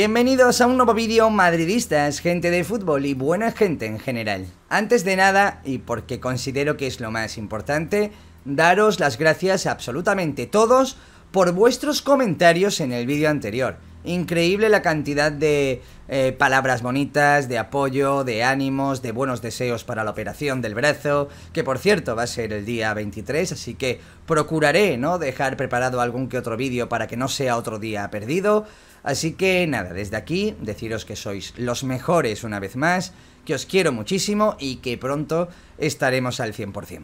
Bienvenidos a un nuevo vídeo madridistas, gente de fútbol y buena gente en general. Antes de nada, y porque considero que es lo más importante, daros las gracias a absolutamente todos por vuestros comentarios en el vídeo anterior. Increíble la cantidad de eh, palabras bonitas, de apoyo, de ánimos, de buenos deseos para la operación del brazo, que por cierto va a ser el día 23, así que procuraré, ¿no?, dejar preparado algún que otro vídeo para que no sea otro día perdido. Así que nada, desde aquí deciros que sois los mejores una vez más, que os quiero muchísimo y que pronto estaremos al 100%.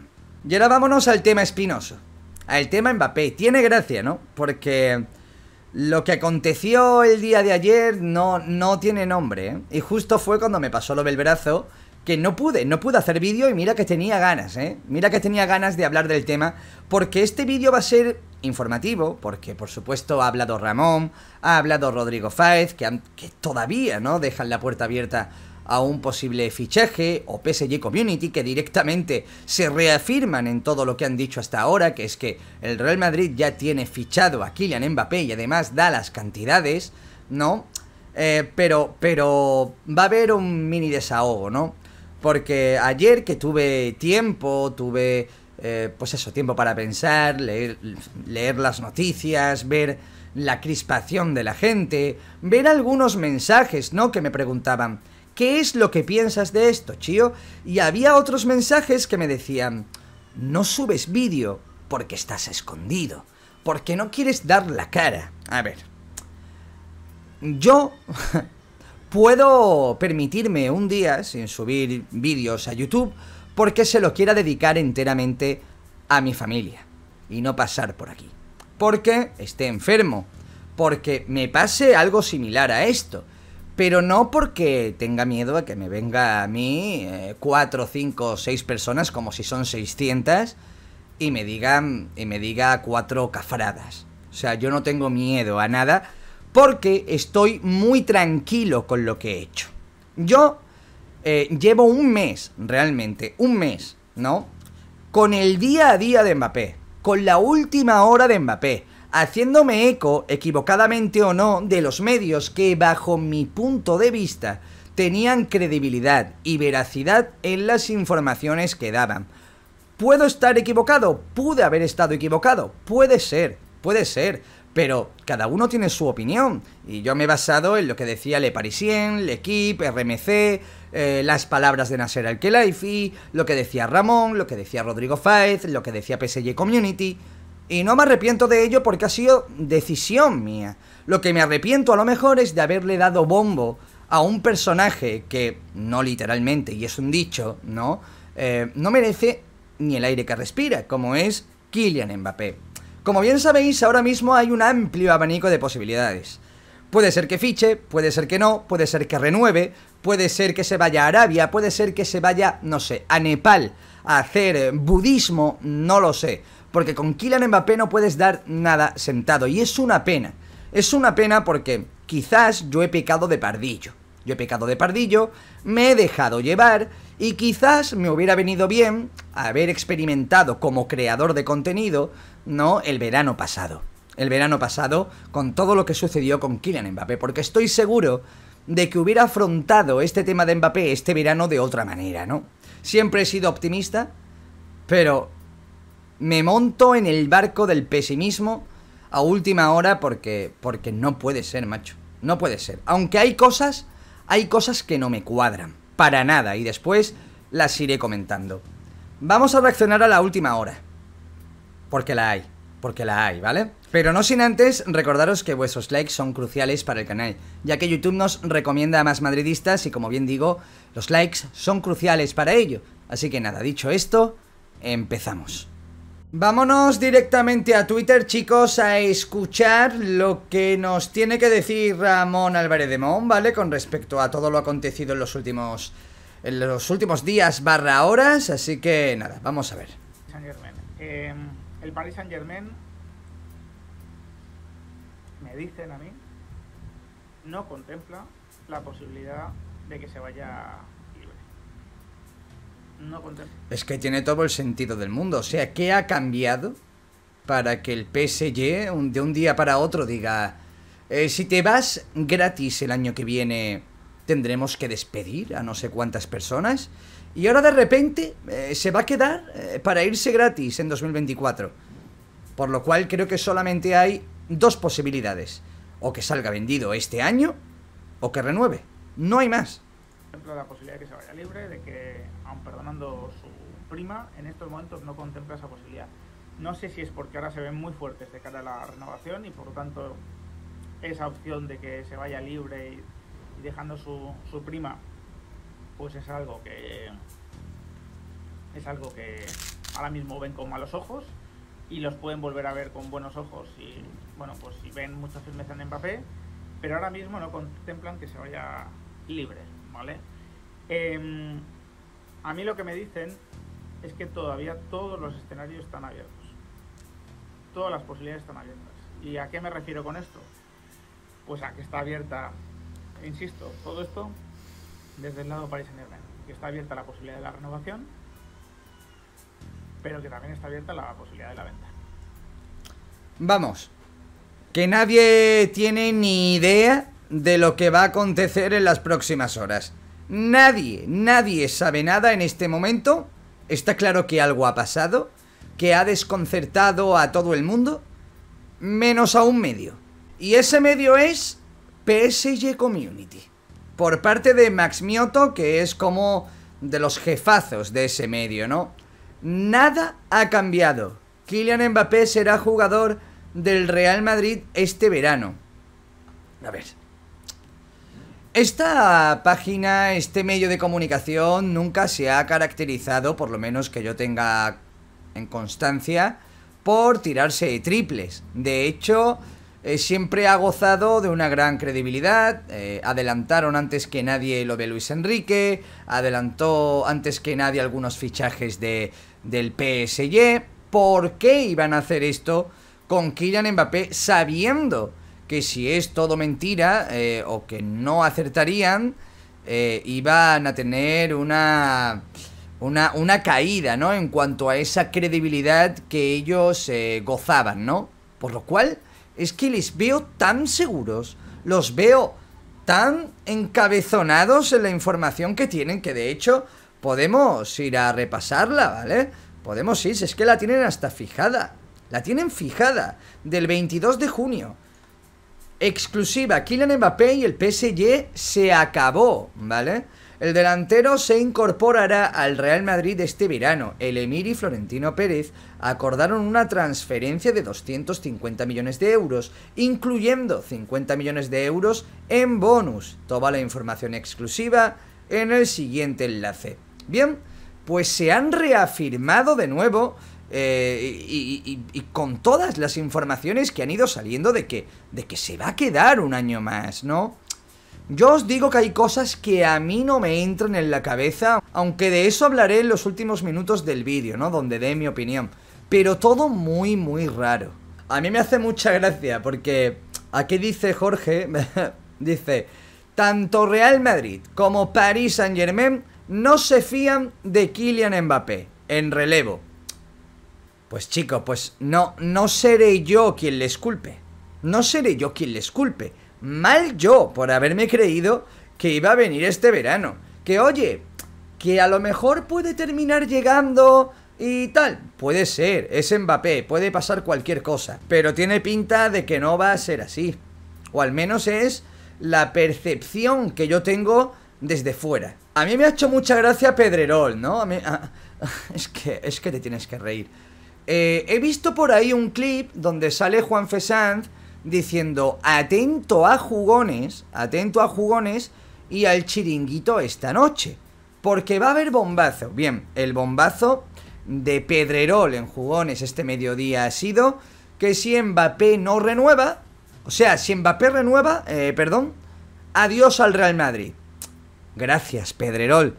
Y ahora vámonos al tema espinoso, al tema Mbappé. Tiene gracia, ¿no? Porque lo que aconteció el día de ayer no, no tiene nombre. ¿eh? Y justo fue cuando me pasó lo del brazo que no pude, no pude hacer vídeo y mira que tenía ganas, ¿eh? Mira que tenía ganas de hablar del tema, porque este vídeo va a ser informativo, porque por supuesto ha hablado Ramón, ha hablado Rodrigo Fáez, que, que todavía no dejan la puerta abierta a un posible fichaje o PSG Community que directamente se reafirman en todo lo que han dicho hasta ahora, que es que el Real Madrid ya tiene fichado a Kylian Mbappé y además da las cantidades, ¿no? Eh, pero, pero va a haber un mini desahogo, ¿no? Porque ayer que tuve tiempo, tuve eh, pues eso, tiempo para pensar, leer, leer las noticias, ver la crispación de la gente, ver algunos mensajes, ¿no? Que me preguntaban, ¿qué es lo que piensas de esto, chío? Y había otros mensajes que me decían, no subes vídeo porque estás escondido, porque no quieres dar la cara. A ver, yo puedo permitirme un día sin subir vídeos a YouTube porque se lo quiera dedicar enteramente a mi familia y no pasar por aquí. Porque esté enfermo, porque me pase algo similar a esto, pero no porque tenga miedo a que me venga a mí eh, cuatro, cinco, seis personas como si son 600 y me digan y me diga cuatro cafradas. O sea, yo no tengo miedo a nada porque estoy muy tranquilo con lo que he hecho. Yo eh, llevo un mes, realmente, un mes, ¿no? Con el día a día de Mbappé, con la última hora de Mbappé, haciéndome eco, equivocadamente o no, de los medios que, bajo mi punto de vista, tenían credibilidad y veracidad en las informaciones que daban. ¿Puedo estar equivocado? Pude haber estado equivocado. Puede ser, puede ser pero cada uno tiene su opinión. Y yo me he basado en lo que decía Le Parisien, L'Equipe, RMC, eh, las palabras de Nasser al Khelaifi, lo que decía Ramón, lo que decía Rodrigo Faez lo que decía PSG Community. Y no me arrepiento de ello porque ha sido decisión mía. Lo que me arrepiento a lo mejor es de haberle dado bombo a un personaje que, no literalmente, y es un dicho, ¿no? Eh, no merece ni el aire que respira, como es Kylian Mbappé. Como bien sabéis, ahora mismo hay un amplio abanico de posibilidades. Puede ser que fiche, puede ser que no, puede ser que renueve, puede ser que se vaya a Arabia, puede ser que se vaya, no sé, a Nepal, a hacer budismo, no lo sé. Porque con Kylian Mbappé no puedes dar nada sentado, y es una pena. Es una pena porque quizás yo he pecado de pardillo. Yo he pecado de pardillo, me he dejado llevar y quizás me hubiera venido bien haber experimentado como creador de contenido, ¿no? El verano pasado. El verano pasado con todo lo que sucedió con Kylian Mbappé, porque estoy seguro de que hubiera afrontado este tema de Mbappé este verano de otra manera, ¿no? Siempre he sido optimista, pero me monto en el barco del pesimismo a última hora porque porque no puede ser, macho. No puede ser. Aunque hay cosas hay cosas que no me cuadran, para nada, y después las iré comentando. Vamos a reaccionar a la última hora. Porque la hay, porque la hay, ¿vale? Pero no sin antes recordaros que vuestros likes son cruciales para el canal, ya que YouTube nos recomienda a más madridistas y como bien digo, los likes son cruciales para ello. Así que nada, dicho esto, empezamos. Vámonos directamente a Twitter, chicos, a escuchar lo que nos tiene que decir Ramón Álvarez de Mon, ¿vale? Con respecto a todo lo acontecido en los últimos en los últimos días barra horas, así que nada, vamos a ver. Em, el Paris Saint Germain me dicen a mí no contempla la posibilidad de que se vaya es que tiene todo el sentido del mundo. O sea, ¿qué ha cambiado para que el PSG de un día para otro diga, eh, si te vas gratis el año que viene, tendremos que despedir a no sé cuántas personas? Y ahora de repente eh, se va a quedar eh, para irse gratis en 2024. Por lo cual creo que solamente hay dos posibilidades. O que salga vendido este año o que renueve. No hay más contempla la posibilidad de que se vaya libre, de que, aun perdonando su prima, en estos momentos no contempla esa posibilidad. No sé si es porque ahora se ven muy fuertes de cara a la renovación y por lo tanto esa opción de que se vaya libre y, dejando su, su prima, pues es algo que es algo que ahora mismo ven con malos ojos y los pueden volver a ver con buenos ojos y bueno pues si ven mucha firmeza en Mbappé pero ahora mismo no contemplan que se vaya libre Em, a mí lo que me dicen es que todavía todos los escenarios están abiertos. Todas las posibilidades están abiertas. ¿Y a qué me refiero con esto? Pues a que está abierta, insisto, todo esto desde el lado Paris Saint-Germain. Que está abierta la posibilidad de la renovación, pero que también está abierta la posibilidad de la venta. Vamos, que nadie tiene ni idea de lo que va a acontecer en las próximas horas. Nadie, nadie sabe nada en este momento. Está claro que algo ha pasado, que ha desconcertado a todo el mundo, menos a un medio. Y ese medio es PSG Community. Por parte de Max Mioto, que es como de los jefazos de ese medio, ¿no? Nada ha cambiado. Kylian Mbappé será jugador del Real Madrid este verano. A ver, esta página, este medio de comunicación nunca se ha caracterizado, por lo menos que yo tenga en constancia, por tirarse triples. De hecho, eh, siempre ha gozado de una gran credibilidad. Eh, adelantaron antes que nadie lo de Luis Enrique, adelantó antes que nadie algunos fichajes del PSG. ¿Por qué iban a hacer esto con Kylian Mbappé sabiendo? que si es todo mentira eh, o que no acertarían, eh, iban a tener una, una, caída, ¿no? En cuanto a esa credibilidad que ellos eh, gozaban, ¿no? Por lo cual, es que les veo tan seguros, los veo tan encabezonados en la información que tienen, que de hecho podemos ir a repasarla, ¿vale? Podemos ir, es que la tienen hasta fijada, la tienen fijada, del 22 de junio. Exclusiva, Kylian Mbappé y el PSG se acabó, ¿vale? El delantero se incorporará al Real Madrid este verano. El Emir y Florentino Pérez acordaron una transferencia de 250 millones de euros, incluyendo 50 millones de euros en bonus. Toda la información exclusiva en el siguiente enlace. Bien, pues se han reafirmado de nuevo eh, y, con todas las informaciones que han ido saliendo de que, de que se va a quedar un año más, ¿no? Yo os digo que hay cosas que a mí no me entran en la cabeza, aunque de eso hablaré en los últimos minutos del vídeo, ¿no? Donde dé mi opinión. Pero todo muy, muy raro. A mí me hace mucha gracia porque aquí dice Jorge, dice, tanto Real Madrid como Paris Saint Germain no se fían de Kylian Mbappé en relevo. Pues chico, pues no, no seré yo quien les culpe. No seré yo quien les culpe. Mal yo por haberme creído que iba a venir este verano. Que oye, que a lo mejor puede terminar llegando y tal. Puede ser, es Mbappé, puede pasar cualquier cosa. Pero tiene pinta de que no va a ser así. O al menos es la percepción que yo tengo desde fuera. A mí me ha hecho mucha gracia Pedrerol, ¿no? A mí, ah, es, que, es que te tienes que reír. Eh, he visto por ahí un clip donde sale Juan Fesanz diciendo, atento a jugones, atento a jugones y al chiringuito esta noche. Porque va a haber bombazo. Bien, el bombazo de Pedrerol en jugones este mediodía ha sido que si Mbappé no renueva, o sea, si Mbappé renueva, eh, perdón, adiós al Real Madrid. Gracias, Pedrerol.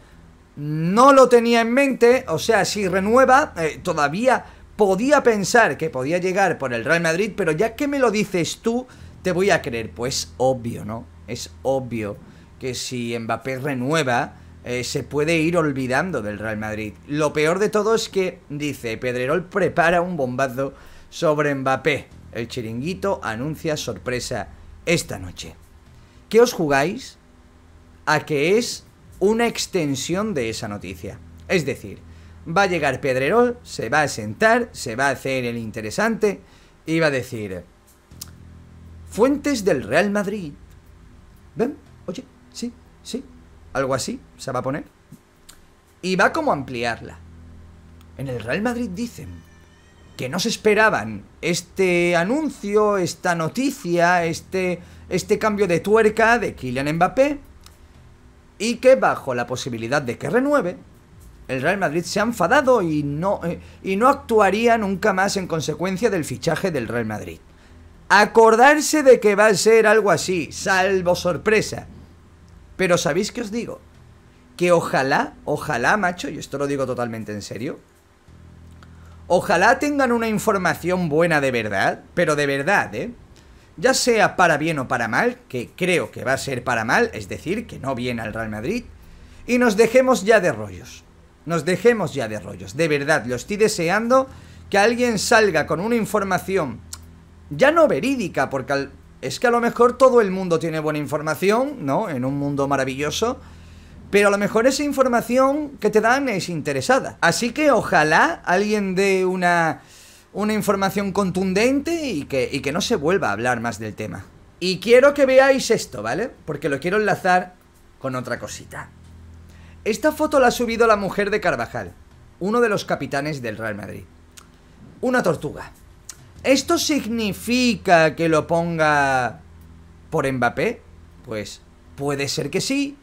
No lo tenía en mente, o sea, si renueva, eh, todavía podía pensar que podía llegar por el Real Madrid, pero ya que me lo dices tú, te voy a creer. Pues obvio, ¿no? Es obvio que si Mbappé renueva, eh, se puede ir olvidando del Real Madrid. Lo peor de todo es que, dice, Pedrerol prepara un bombazo sobre Mbappé. El chiringuito anuncia sorpresa esta noche. ¿Qué os jugáis? A que es una extensión de esa noticia. Es decir, Va a llegar Pedrerol, se va a sentar, se va a hacer el interesante y va a decir... Fuentes del Real Madrid. ¿Ven? Oye, sí, sí. Algo así se va a poner. Y va como a ampliarla. En el Real Madrid dicen que no se esperaban este anuncio, esta noticia, este, este cambio de tuerca de Kylian Mbappé y que bajo la posibilidad de que renueve, el Real Madrid se ha enfadado y no, eh, y no actuaría nunca más en consecuencia del fichaje del Real Madrid. Acordarse de que va a ser algo así, salvo sorpresa. Pero ¿sabéis qué os digo? Que ojalá, ojalá, macho, y esto lo digo totalmente en serio, ojalá tengan una información buena de verdad, pero de verdad, ¿eh? Ya sea para bien o para mal, que creo que va a ser para mal, es decir, que no viene al Real Madrid, y nos dejemos ya de rollos. Nos dejemos ya de rollos. De verdad, lo estoy deseando que alguien salga con una información ya no verídica, porque es que a lo mejor todo el mundo tiene buena información, ¿no? En un mundo maravilloso. Pero a lo mejor esa información que te dan es interesada. Así que ojalá alguien dé una, información contundente y que, y que no se vuelva a hablar más del tema. Y quiero que veáis esto, ¿vale? Porque lo quiero enlazar con otra cosita. Esta foto la ha subido la mujer de Carvajal, uno de los capitanes del Real Madrid. Una tortuga. ¿Esto significa que lo ponga por Mbappé? Pues puede ser que sí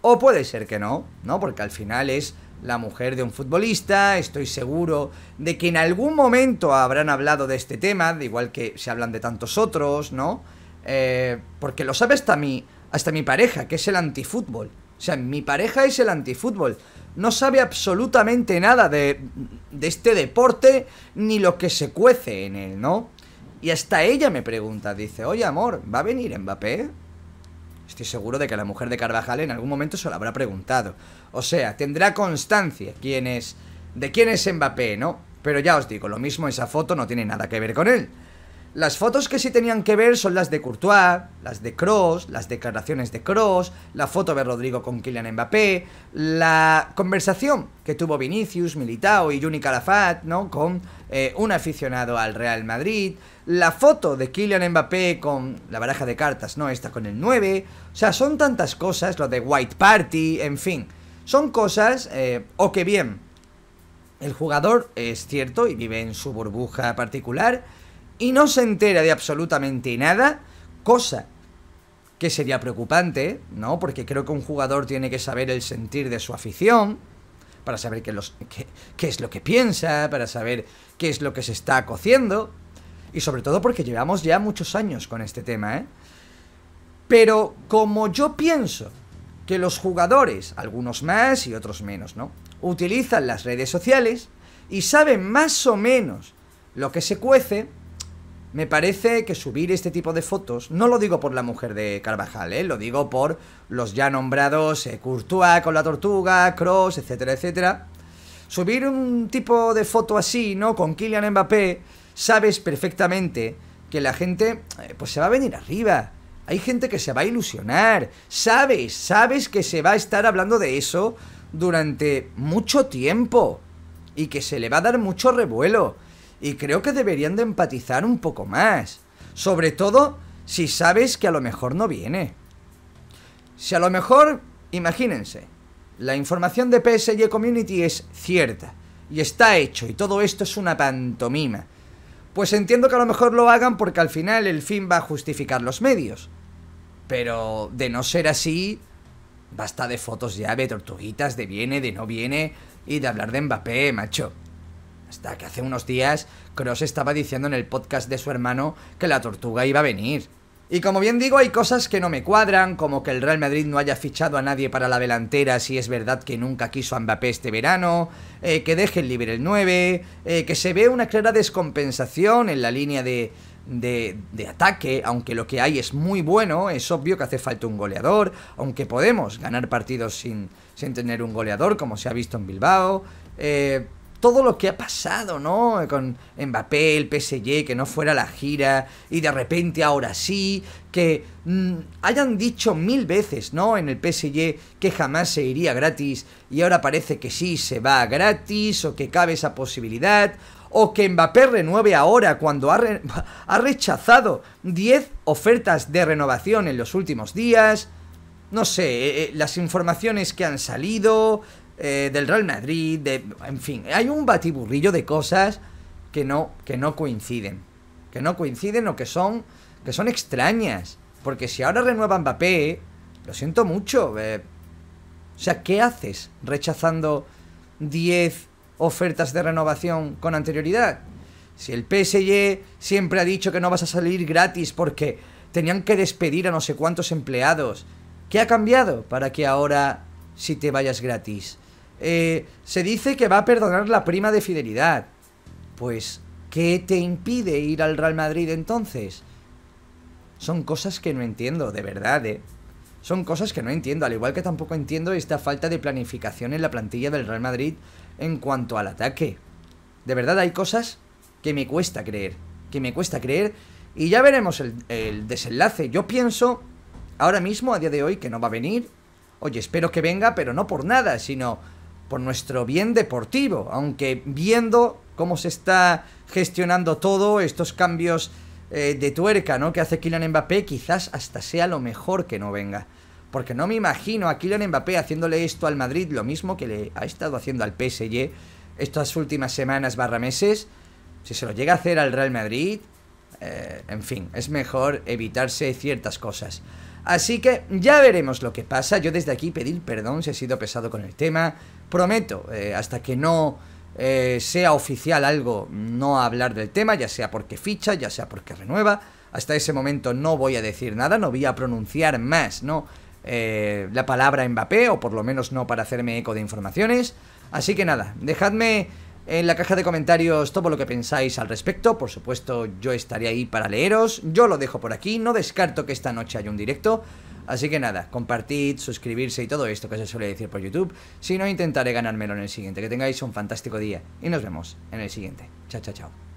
o puede ser que no, ¿no? Porque al final es la mujer de un futbolista, estoy seguro de que en algún momento habrán hablado de este tema, de igual que se hablan de tantos otros, ¿no? Eh, porque lo sabe hasta mi pareja, que es el antifútbol. O sea, mi pareja es el antifútbol. No sabe absolutamente nada de, este deporte ni lo que se cuece en él, ¿no? Y hasta ella me pregunta, dice, oye amor, ¿va a venir Mbappé? Estoy seguro de que la mujer de Carvajal en algún momento se lo habrá preguntado. O sea, tendrá constancia quién es, de quién es Mbappé, ¿no? Pero ya os digo, lo mismo esa foto no tiene nada que ver con él. Las fotos que sí tenían que ver son las de Courtois, las de Cross, las declaraciones de Cross, la foto de Rodrigo con Kylian Mbappé, la conversación que tuvo Vinicius, Militao y Juni Calafat, ¿no? Con eh, un aficionado al Real Madrid, la foto de Kylian Mbappé con la baraja de cartas, ¿no? Esta con el 9. O sea, son tantas cosas, lo de White Party, en fin. Son cosas, eh, o que bien, el jugador es cierto y vive en su burbuja particular y no se entera de absolutamente nada, cosa que sería preocupante, ¿no? Porque creo que un jugador tiene que saber el sentir de su afición, para saber qué, es lo que piensa, para saber qué es lo que se está cociendo, y sobre todo porque llevamos ya muchos años con este tema, ¿eh? Pero como yo pienso que los jugadores, algunos más y otros menos, ¿no? Utilizan las redes sociales y saben más o menos lo que se cuece, me parece que subir este tipo de fotos, no lo digo por la mujer de Carvajal, ¿eh? lo digo por los ya nombrados eh, con la tortuga, Cross, etcétera, etcétera. Subir un tipo de foto así, ¿no? Con Kylian Mbappé, sabes perfectamente que la gente eh, pues se va a venir arriba. Hay gente que se va a ilusionar. Sabes, sabes que se va a estar hablando de eso durante mucho tiempo y que se le va a dar mucho revuelo y creo que deberían de empatizar un poco más. Sobre todo si sabes que a lo mejor no viene. Si a lo mejor, imagínense, la información de PSG Community es cierta y está hecho y todo esto es una pantomima. Pues entiendo que a lo mejor lo hagan porque al final el fin va a justificar los medios. Pero de no ser así, basta de fotos ya, de tortuguitas, de viene, de no viene y de hablar de Mbappé, macho. Hasta que hace unos días, Cross estaba diciendo en el podcast de su hermano que la tortuga iba a venir. Y como bien digo, hay cosas que no me cuadran, como que el Real Madrid no haya fichado a nadie para la delantera si es verdad que nunca quiso a Mbappé este verano, eh, que deje libre el 9, eh, que se ve una clara descompensación en la línea de, de, ataque, aunque lo que hay es muy bueno, es obvio que hace falta un goleador, aunque podemos ganar partidos sin, sin tener un goleador, como se ha visto en Bilbao. Eh, todo lo que ha pasado, ¿no? Con Mbappé, el PSG, que no fuera la gira y de repente ahora sí, que mm, hayan dicho mil veces, ¿no? En el PSG que jamás se iría gratis y ahora parece que sí se va gratis o que cabe esa posibilidad o que Mbappé renueve ahora cuando ha, rechazado 10 ofertas de renovación en los últimos días. No sé, eh, eh, las informaciones que han salido, eh, del Real Madrid, en fin, hay un batiburrillo de cosas que no, que no coinciden, que no coinciden o que son, que son extrañas, porque si ahora renueva Mbappé, lo siento mucho, eh, o sea, ¿qué haces rechazando 10 ofertas de renovación con anterioridad? Si el PSG siempre ha dicho que no vas a salir gratis porque tenían que despedir a no sé cuántos empleados, ¿qué ha cambiado para que ahora si te vayas gratis? Eh, se dice que va a perdonar la prima de fidelidad. Pues, ¿qué te impide ir al Real Madrid entonces? Son cosas que no entiendo, de verdad, ¿eh? Son cosas que no entiendo, al igual que tampoco entiendo esta falta de planificación en la plantilla del Real Madrid en cuanto al ataque. De verdad hay cosas que me cuesta creer, que me cuesta creer y ya veremos el, el desenlace. Yo pienso ahora mismo, a día de hoy, que no va a venir. Oye, espero que venga, pero no por nada, sino por nuestro bien deportivo, aunque viendo cómo se está gestionando todo, estos cambios eh, de tuerca ¿no? que hace Kylian Mbappé, quizás hasta sea lo mejor que no venga. Porque no me imagino a Kylian Mbappé haciéndole esto al Madrid, lo mismo que le ha estado haciendo al PSG estas últimas semanas barra meses. Si se lo llega a hacer al Real Madrid, eh, en fin, es mejor evitarse ciertas cosas. Así que ya veremos lo que pasa. Yo desde aquí pedir perdón si he sido pesado con el tema prometo, eh, hasta que no eh, sea oficial algo, no hablar del tema, ya sea porque ficha, ya sea porque renueva. Hasta ese momento no voy a decir nada, no voy a pronunciar más, ¿no? Eh, la palabra Mbappé, o por lo menos no para hacerme eco de informaciones. Así que nada, dejadme en la caja de comentarios todo lo que pensáis al respecto. Por supuesto, yo estaré ahí para leeros. Yo lo dejo por aquí, no descarto que esta noche haya un directo. Así que nada, compartid, suscribirse y todo esto que se suele decir por YouTube. Si no, intentaré ganármelo en el siguiente. Que tengáis un fantástico día y nos vemos en el siguiente. Chao, chao, chao.